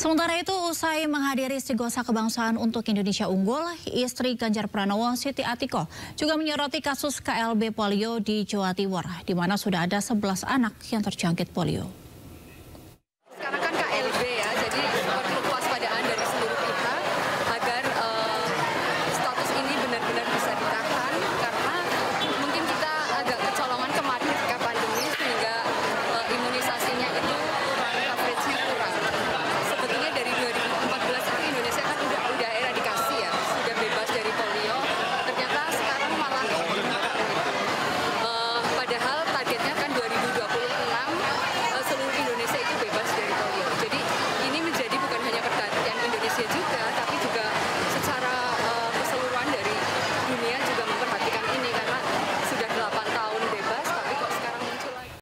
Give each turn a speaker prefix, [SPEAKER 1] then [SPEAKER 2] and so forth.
[SPEAKER 1] Sementara itu, usai menghadiri Sigosa Kebangsaan untuk Indonesia Unggul, istri Ganjar Pranowo, Siti Atiko, juga menyoroti kasus KLB polio di Jawa Timur, di mana sudah ada 11 anak yang terjangkit polio.